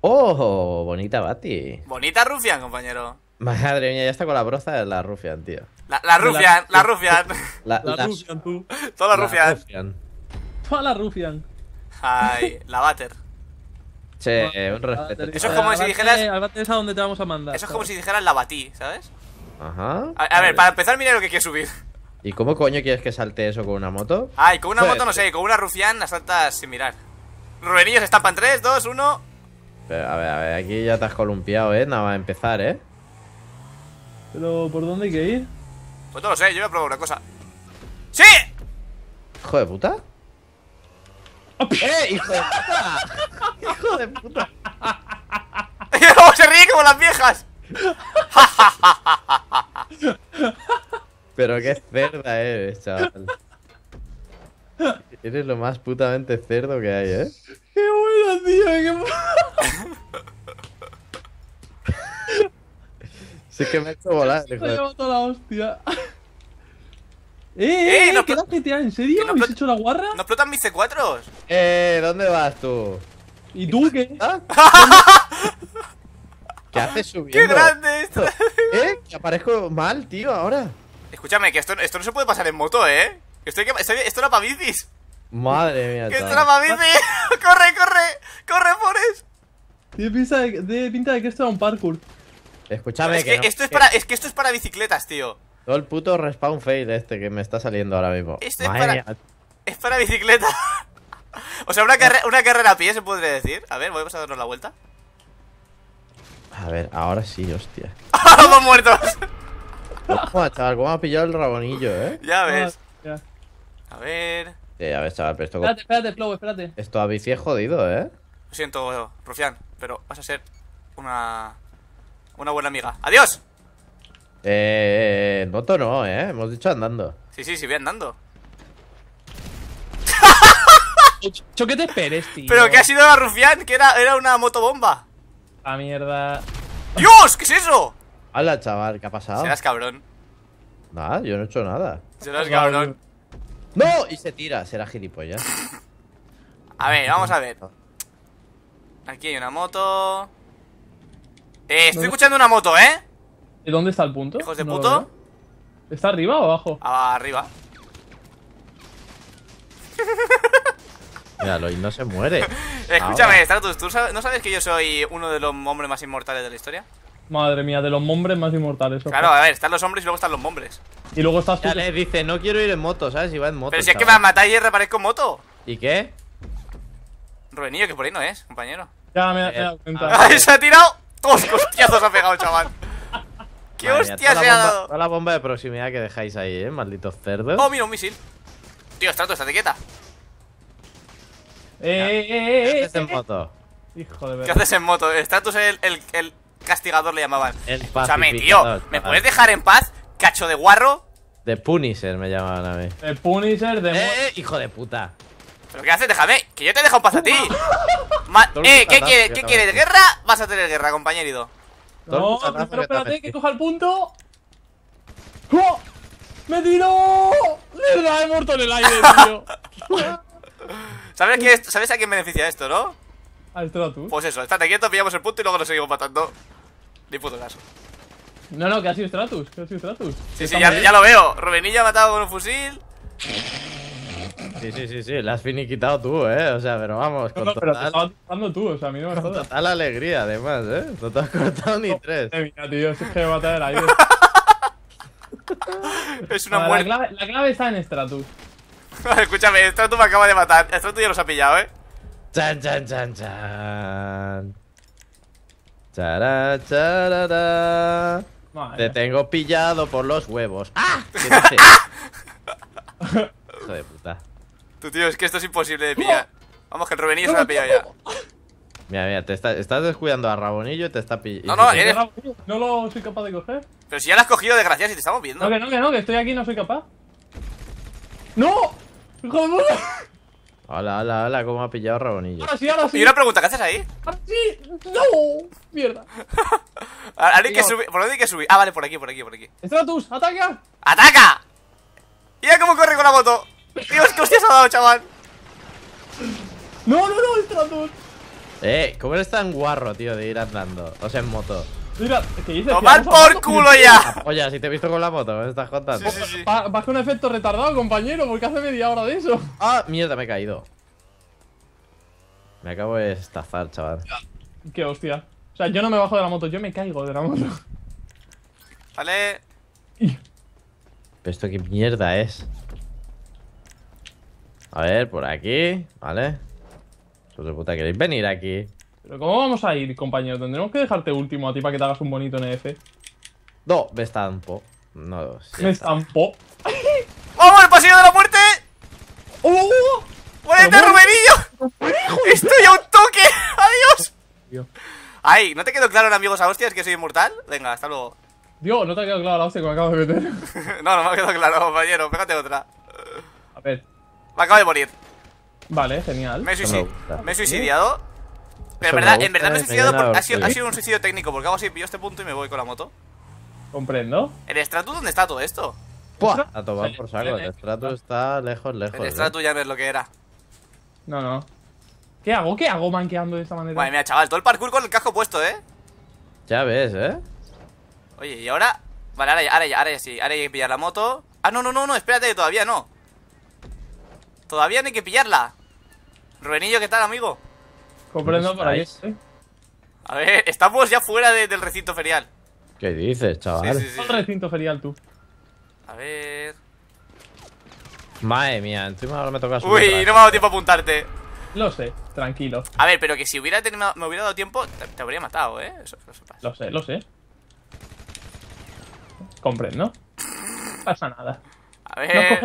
¡Oh! Bonita Bati. Bonita Rufian, compañero. Madre mía, ya está con la broza de la Rufian, tío. La, Rufian, la, Rufian. La, la, Rufian, tú. Toda la Rufian. Toda la Rufian. Ay, la Bater. Che, un respeto. Eso es como si dijeras. a donde te vamos a mandar. Eso es como si dijeras la Bati, ¿sabes? Ajá. A, ver, para empezar, mira lo que quieres subir. ¿Y cómo coño quieres que salte eso con una moto? Ay, con una pues, moto no sé, con una Rufian la saltas sin mirar. Rubenillos estampan 3, 2, 1. Pero, a ver, a ver, aquí ya te has columpiado, ¿eh? Nada más empezar, ¿eh? Pero, ¿por dónde hay que ir? Pues no lo sé, yo voy a probar una cosa. ¡Sí! ¿Hijo de puta? ¡Eh, hijo de puta! ¡Hijo de puta! ¡Cómo se ríe como las viejas! Pero qué cerda eh, chaval. Eres lo más putamente cerdo que hay, ¿eh? ¡Qué bueno, tío! ¡Qué sí que me ha hecho volar. Me toda la hostia. ¡Eh! eh, eh ¿Qué ¿En serio? No ¿Habéis hecho la guarra? ¿No explotan mis e C4? Eh, ¿dónde vas tú? ¿Y tú qué? ¿Ah? ¿Qué haces subiendo? ¡Qué grande esto! ¿Eh? Que aparezco mal, tío, ahora. Escúchame, que esto, esto no se puede pasar en moto, ¿eh? Estoy esto era para bicis. Madre mía. Que esto era para bicis. corre, corre, corre, Forest. Tiene pinta de, pinta de que esto era un parkour. Escúchame, es que, esto es, que... para, es que esto es para bicicletas, tío. Todo el puto respawn fail este que me está saliendo ahora mismo. Esto es para, es para bicicleta. o sea, una, una carrera a pie, se podría decir. A ver, volvemos a darnos la vuelta. A ver, ahora sí, hostia. ¡Vamos vamos muertos! chaval, cómo ha pillado el rabonillo, eh. Ya ves. A ver. Eh, a chaval, pero esto. Espérate, espérate, Plow, espérate. Esto a bici es jodido, eh. Lo siento, Rufián, pero vas a ser una, una buena amiga. ¡Adiós! Eh, moto no, eh. Hemos dicho andando. Sí, sí, sí, voy andando. Yo que te esperes, tío. Pero que ha sido la Rufián, que era, era una motobomba. La mierda. ¡Dios! ¿Qué es eso? Hala, chaval, ¿qué ha pasado? Serás cabrón. Nada, yo no he hecho nada. Serás cabrón. ¡No! Y se tira, será gilipollas. a ver, vamos a ver. Aquí hay una moto. Eh, estoy escuchando una moto, ¿eh? ¿Y dónde está el punto? Hijos de puto. ¿Está arriba o abajo? arriba. Míralo, y no se muere. Escúchame, Stratus, ¿tú no sabes que yo soy uno de los hombres más inmortales de la historia? Madre mía, de los hombres más inmortales. Claro, a ver, están los hombres y luego están los hombres. Y luego estás tú. Dale, dice, no quiero ir en moto, ¿sabes? Si va en moto. Pero si es que me va a matar y reparezco en moto. ¿Y qué? Rubenillo, que por ahí no es, compañero. Ya me, ha eh, ah, se ha tirado. ¡Todos los hostiazos ha pegado, chaval! ¿Qué Madre, hostia se ha dado? la bomba de proximidad que dejáis ahí, eh, malditos cerdos. Oh, mira, un misil. Tío, Strato, estate quieta. Eh, eh, eh, eh, ¿Qué haces eh, en moto? Hijo de ¿Qué haces en moto? Stratus el, el, el castigador le llamaban. El Escúchame, tío. ¿Me puedes dejar en paz, cacho de guarro? De Punisher me llamaban a mí. De Punisher, de. Eh, hijo de puta. ¿Pero qué haces? Déjame. Que yo te dejo en paz a ti. Eh, ¿qué quieres? ¿Qué quieres? ¿Guerra? Vas a tener guerra, compañero. No, pero espérate, que coja el punto. ¡Oh! ¡Me tiró! he muerto en el aire, tío! ¿Sabes, qué ¿Sabes a quién beneficia esto, no? A esto Pues eso, estate quieto, pillamos el punto y luego nos seguimos matando. Ni puto caso. No, no, que ha sido Stratus, que ha sido Stratus. Sí, sí, ya, lo veo. Rubenilla ha matado con un fusil. Sí, sí, sí, sí, la has finiquitado tú, ¿eh? O sea, pero vamos, con no, no, pero total... tú, o sea, a mí no me total alegría, además, ¿eh? No te has cortado ni tres. es una muerte. La clave, está en Stratus. Escúchame, Stratus me acaba de matar. Stratus ya los ha pillado, ¿eh? Chan, chan, chan, chan. Chara, charara. Te tengo pillado por los huevos. ¡Ah! ¿Qué Hijo de puta. Tú, tío, es que esto es imposible de pillar. Vamos, que el Rubenillo se lo ha pillado ya. Mira, mira, te estás descuidando a Rabonillo y te está pillando. No, no, eres... No lo soy capaz de coger. Pero si ya lo has cogido, desgraciado, si te estamos viendo. No, que no, que no, que estoy aquí y no soy capaz. ¡No! ¡Joder! Hola, hola, hola, cómo ha pillado Rabonillo. Ahora sí, ahora sí. Y una pregunta, ¿qué haces ahí? ¡Ahora sí! ¡No! ¡Mierda! Alguien que subir. ¿Por dónde hay que subir? Ah, vale, por aquí, por aquí, por aquí. ¡Estratus! ataca! ¡Ataca! ¡Mira cómo corre con la moto! Dios, ¿qué hostias ha dado, chaval? No, no, no, el Eh, ¿cómo eres tan guarro, tío, de ir andando? O sea, en moto. Mira, ¡Tomad por culo ya! Ah, Oye, si te he visto con la moto, me estás contando. Sí, Vas con un efecto retardado, compañero, porque hace media hora de eso. Ah, mierda, me he caído. Me acabo de estafar, chaval. Qué hostia. O sea, yo no me bajo de la moto, yo me caigo de la moto. Vale. Pero esto qué mierda es. A ver, por aquí, ¿vale? Sos puta, ¿queréis venir aquí? Pero ¿cómo vamos a ir, compañero? Tendremos que dejarte último a ti para que te hagas un bonito NF. No, me estampo No, sí Me estampo ¡Vamos, ¡Oh, el pasillo de la muerte! ¡Uh! ¡Muérete, Rubenillo! ¡Estoy a un toque! ¡Adiós! Ay, ¿no te quedó claro, amigos a hostias, que soy inmortal? Venga, hasta luego. Dios, no te ha quedado claro la hostia que me acabo de meter. no, no me ha quedado claro, compañero. Pégate otra. A ver. Me acabo de morir. Vale, genial. Me he, me suicidado. Pero en verdad, en verdad me he eh, suicidado. porque ha, sido, un suicidio técnico porque hago así, pillo este punto y me voy con la moto. Comprendo. ¿El estrato dónde está todo esto? ¡Pua! A tomar por saco. El estrato está lejos, lejos. El eh. estrato ya no es lo que era. No, no. ¿Qué hago? ¿Qué hago manqueando de esta manera? Bueno, mira, chaval, todo el parkour con el casco puesto, ¿eh? Ya ves, ¿eh? Oye, y ahora... Vale, ahora ya, ahora ya, ahora sí. Ahora hay que pillar la moto. Ah, no, no, no, no, espérate, todavía no. Todavía no hay que pillarla. Rubenillo, ¿qué tal, amigo? Comprendo por ahí. sí. A ver, estamos ya fuera del recinto ferial. ¿Qué dices, chaval? Sí, sí, sí. recinto ferial tú? A ver... Madre mía, encima ahora me toca subir. Uy, no me ha dado tiempo a apuntarte. Lo sé, tranquilo. A ver, pero que si hubiera tenido, me hubiera dado tiempo, te, habría matado, ¿eh? Eso, lo sé, lo sé. Comprendo. No pasa nada. Eh. No cogerá No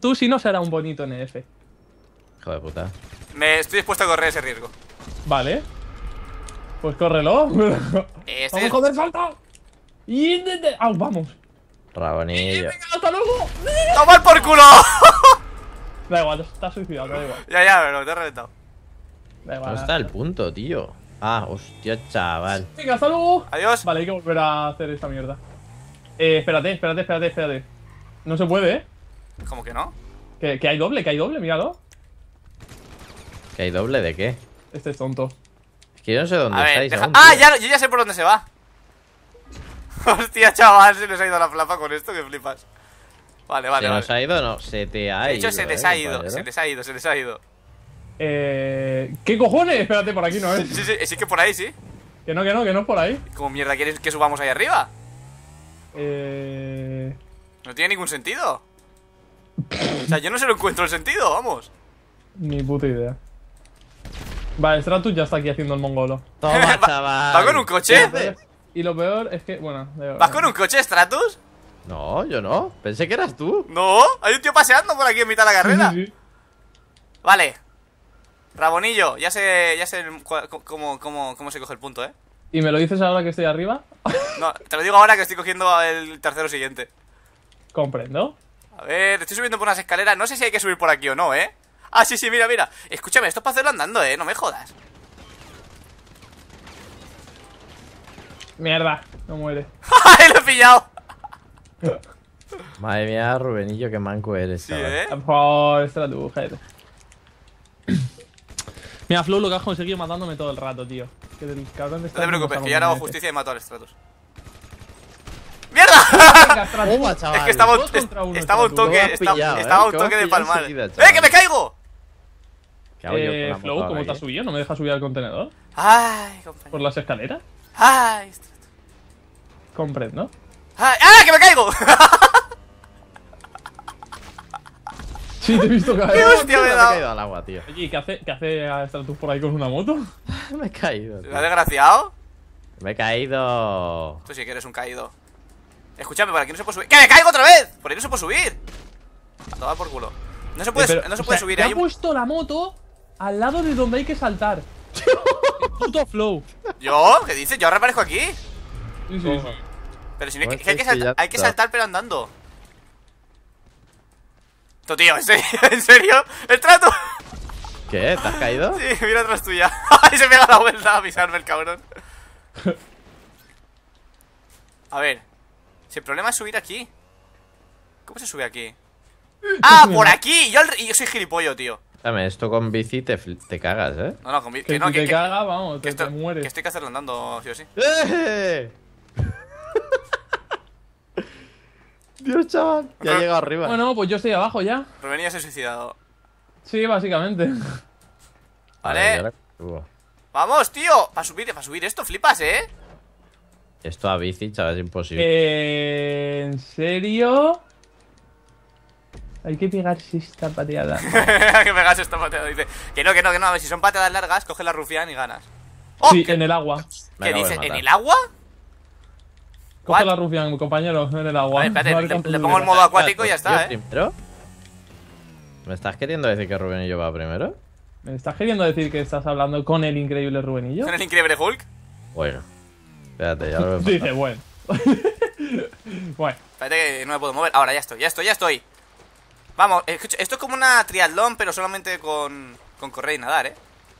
cogerás no será un bonito NF. Joder puta. Me estoy dispuesto a correr ese riesgo. Vale. Pues córrelo. Este vamos ¡Vamos, joder, salta! ¡Y de, vamos vamos! Venga, ¡Hasta luego! ¡Toma el por culo! da igual, Está suicidado, da igual. Ya, ya, pero te he reventado. Da igual. No está el punto, tío? Ah, hostia, chaval. Venga, hasta luego. Adiós. Vale, hay que volver a hacer esta mierda. Eh, espérate, espérate, espérate, espérate. No se puede, ¿eh? ¿Cómo que no? Que, que hay doble, que hay doble, míralo. ¿Que hay doble de qué? Este es tonto. Es que yo no sé dónde a estáis. ah, ya, yo ya sé por dónde se va. Hostia, chaval, se nos ha ido la flapa con esto, que flipas. Vale, vale. ¿Se nos ha ido no? Se te ha ido de hecho, se les ¿eh, ha ido, se les ha ido, se les ha ido. Eh. ¿Qué cojones? Espérate, por aquí no es. sí, sí, sí, que por ahí sí. Que no, que no, que no es por ahí. ¿Cómo mierda quieres que subamos ahí arriba? Eh. No tiene ningún sentido. O sea, yo no se lo encuentro el sentido, vamos. Ni puta idea. Vale, Stratus ya está aquí haciendo el mongolo. Toma, chaval. ¿Vas con un coche? Y lo peor es que, bueno... ¿Vas con un coche, Stratus? No, yo no. Pensé que eras tú. No, hay un tío paseando por aquí en mitad de la carrera. Vale. Rabonillo, ya sé, ya sé cómo, cómo se coge el punto, ¿eh? ¿Y me lo dices ahora que estoy arriba? no, te lo digo ahora que estoy cogiendo el tercero siguiente. Comprendo. A ver, estoy subiendo por unas escaleras No sé si hay que subir por aquí o no, ¿eh? Ah, sí, sí, mira, mira Escúchame, esto es para hacerlo andando, ¿eh? No me jodas Mierda, no muere ¡Lo he pillado! Madre mía, Rubenillo, qué manco eres, Sí, ¿eh? Por esta la tu Mira, Flow lo que has conseguido matándome todo el rato, tío Que del cabrón está. No te preocupes, que ya no hago este. justicia y mato al Stratus ¡Mierda! Es que estaba, un, toque, ¿eh? de palmar. ¡Eh, que me caigo! eh, Flow, ¿cómo te has subido? ¿No me dejas subir al contenedor? Ay, ¿Por las escaleras? Ay, estrato. ¿no? Ay, ¡Ah, que me caigo! Sí, te he visto caer. ¡Qué hostia me he caído al agua, tío. Oye, ¿qué hace, qué hace Stratus por ahí con una moto? me he caído. Tío. has desgraciado? Me he caído. Tú sí que eres un caído. Escúchame, por aquí no se puede subir ¡Que me caigo otra vez! Por ahí no se puede subir A por culo No se puede, no se puede subir te ahí he puesto la moto al lado de donde hay que saltar Puto flow ¿Yo? ¿Qué dices? Yo ahora aparezco aquí sí, sí. Pero si no, hay, que, hay, que hay que saltar pero andando Tú, tío, ¿en serio? ¿En serio? ¿El trato? ¿Qué? ¿Te has caído? Sí, mira atrás tuya. Ay, se me ha la vuelta a pisarme el cabrón. A ver, si el problema es subir aquí. ¿Cómo se sube aquí? ¡Ah, por aquí! Yo, yo soy gilipollo, tío. Dame, esto con bici te, cagas, ¿eh? No, no, con bici. Que, no, que, te cagas, vamos, que te, mueres. Que estoy cazando andando, sí o sí. Dios, chaval. Ya he llegado arriba. Bueno, pues yo estoy abajo ya. Rubén se suicidado. Sí, básicamente. vale. Vamos, tío. Para subir, para subir esto, flipas, ¿eh? Esto a bici, chaval, es imposible. Eh, ¿En serio? Hay que pegarse esta pateada. Hay que pegarse esta pateada. Dice que no, que no, que no. A ver, si son pateadas largas, coge la rufián y ganas. ¡Oh! sí, en el agua. ¿Qué dices? ¿En el agua? Coge la rufián, compañero, en el agua. espérate, le, pongo el modo acuático y ya está, ¿eh? ¿Me estás queriendo decir que Rubenillo va primero? ¿Me estás queriendo decir que estás hablando con el increíble Rubenillo? ¿Con el increíble Hulk? Bueno. Espérate, ya lo Dice, bueno. bueno. Espérate que no me puedo mover. Ahora ya estoy, ya estoy, ya estoy. Vamos, esto es como una triatlón, pero solamente con, con correr y nadar, ¿eh?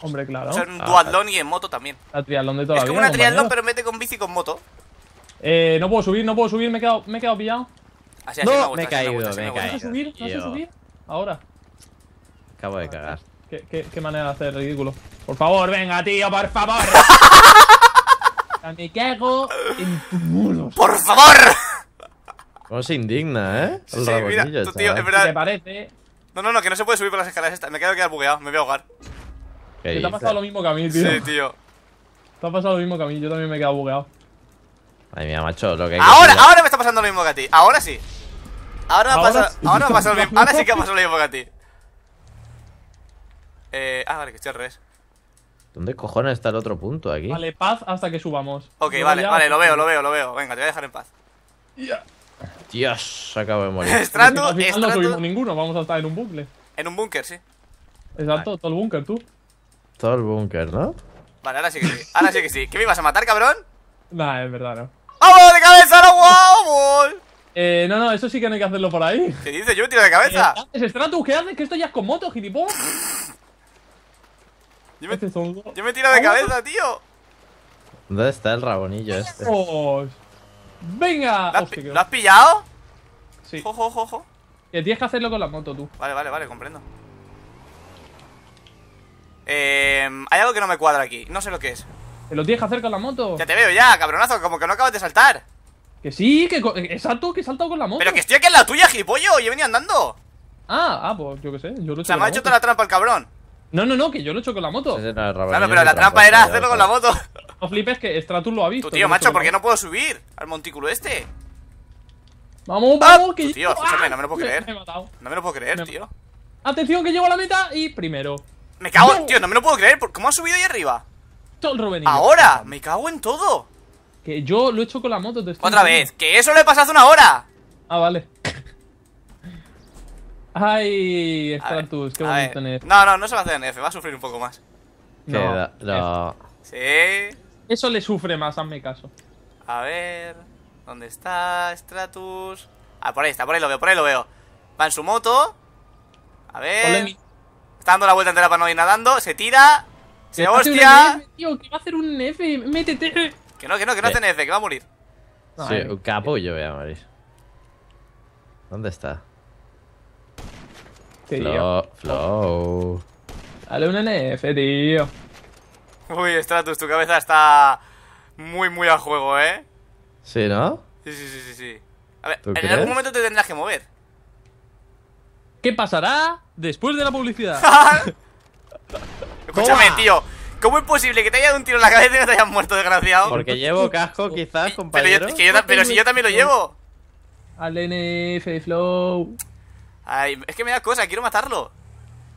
Hombre, claro. Es un ah, y en moto también. La triatlón de toda Es como una triatlón, pero mete con bici, y con moto. Eh, no puedo subir, no puedo subir, me he quedado, me he quedado pillado. Así, no, me, he caído, me, he caído. ¿No subir? ¿No sé subir? Ahora. Acabo de cagar. ¿Qué, qué, qué manera de hacer ridículo. Por favor, venga, tío, por favor. Me cago en tu muro. ¡Por favor! Cómo oh, se indigna, ¿eh? Sí, mira, tú tío, es verdad. ¿Te parece? No, no, no, que no se puede subir por las escaleras estas. Me quedo quedar bugueado, me voy a ahogar. te ha pasado lo mismo que a mí, tío. Sí, tío. Te ha pasado lo mismo que a mí, yo también me he quedado bugueado. Ay, mía, macho, lo que hay Ahora, ahora me está pasando lo mismo que a ti. Ahora sí. Ahora, sí, ahora me ha pasado lo mismo. Ahora sí que ha pasado lo mismo que a ti. Eh, ah, vale, que estoy al ¿Dónde cojones está el otro punto aquí? Vale, paz hasta que subamos. Ok, vale, vale, lo veo, lo veo, lo veo. Venga, te voy a dejar en paz. Dios, acabo de morir. estrato, no subimos ninguno, vamos a estar en un bucle. En un búnker, sí. Exacto, todo el búnker, tú. Todo el búnker, ¿no? Vale, ahora sí que sí. Ahora sí que sí. ¿Qué me ibas a matar, cabrón? Nah, es verdad, no. ¡Vamos de cabeza, no, ¡Wow! Eh, no, no, eso sí que no hay que hacerlo por ahí. ¿Qué dices? Yo me tiro de cabeza. Es ¿Qué haces? Que esto ya es con moto, gilipollas. Yo me, tiro de cabeza, tío. ¿Dónde está el rabonillo este? ¡Venga! ¿Lo oh, has, pillado? Sí. Jo, jo, jo, y eh, tienes que hacerlo con la moto, tú. Vale, vale, vale, comprendo. Eh, hay algo que no me cuadra aquí. No sé lo que es. ¿Te lo tienes que hacer con la moto? Ya te veo, ya, cabronazo. Como que no acabas de saltar. Que sí, que salto eh, que he saltado con la moto. Pero que estoy aquí en la tuya, gilipollo. Yo he venido andando. Ah, ah, pues yo qué sé. Yo lo he hecho O me ha hecho toda la trampa el cabrón. No, no, no, que yo lo he hecho con la moto. no, claro, pero la trampa era hacerlo con la moto. No flipes que Stratus lo ha visto. tío, macho, ¿por qué no puedo subir al montículo este? Vamos, ah, vamos, que Tío, ¡Ah! no me lo puedo creer. No me lo puedo creer, tío. Atención, que llego a la meta y primero. Me cago, tío, no me lo puedo creer. ¿Cómo ha subido ahí arriba? Todo Ahora, me cago en todo. Que yo lo he hecho con la moto. Te estoy Otra vez, que eso le pasa pasado una hora. Ah, vale. ¡Ay! Stratus, qué bonito Nef. No, no, no se va a hacer NF, va a sufrir un poco más. No, no. Sí. Eso le sufre más, hazme caso. A ver. ¿Dónde está Stratus? Ah, por ahí está, por ahí lo veo, por ahí lo veo. Va en su moto. A ver. Está dando la vuelta entera para no ir nadando. Se tira. Se hostia. tío, que va a hacer un NF? Métete. Que no, que no, que no hace F, que va a morir. Sí, un capullo voy a morir. ¿Dónde está? Flow. flow. Dale un NF, tío. Uy, Stratus, tu cabeza está muy, muy a juego, ¿eh? Sí, ¿no? Sí, sí, sí, sí. sí. A ver, en algún momento te tendrás que mover. ¿Qué pasará después de la publicidad? Escúchame, tío. ¿Cómo es posible que te haya dado un tiro en la cabeza y no te hayas muerto, desgraciado? Porque llevo casco, quizás, compañero. Pero, si yo también lo llevo. Al NF Flow. Ay, es que me da cosa, quiero matarlo.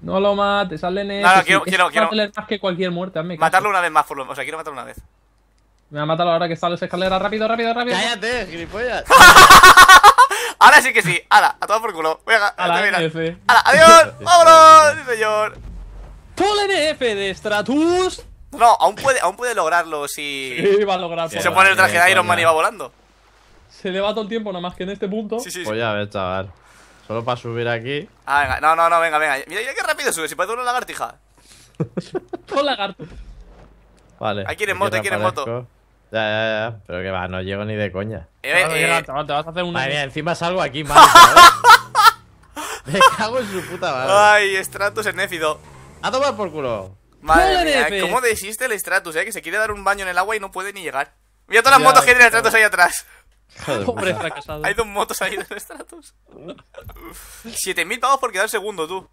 No lo mates, hazle en No, no, quiero, quiero, más que cualquier muerte, hazme caso. Matarlo una vez más, por O sea, quiero matarlo una vez. Me va a matar ahora que sale esa escalera. Rápido, rápido, rápido. Cállate, gilipollas. ahora sí que sí. Ala, a todo por culo. Voy a, a ¡Ala! adiós adiós. Vámonos, sí, señor. ¡Full NF de Stratus! No, aún puede, aún puede lograrlo si. Sí, va a lograrlo Si se, pone el traje de Iron Man y va volando. Se le va todo el tiempo, nada más que en este punto. Sí, sí, sí. Voy pues a ver, chaval. Solo para subir aquí. Ah, venga, no, no, no, venga, venga. Mira, mira qué rápido sube, si parece una lagartija. Un lagarto. Vale. Ahí quieren moto, ahí quieren moto. Ya, ya, ya. Pero que va, no llego ni de coña. Eh, eh, te vas a hacer una. encima salgo aquí mal. Me cago en su puta madre. Ay, Stratus en Néfido. A tomar por culo. Madre mía, ¿cómo desiste el Stratus, eh? Que se quiere dar un baño en el agua y no puede ni llegar. Mira todas las motos que tiene el Stratus ahí atrás. Joder, Pobre fracasado. Hay dos motos ahí de estratos. 7000 pavos por quedar segundo, tú.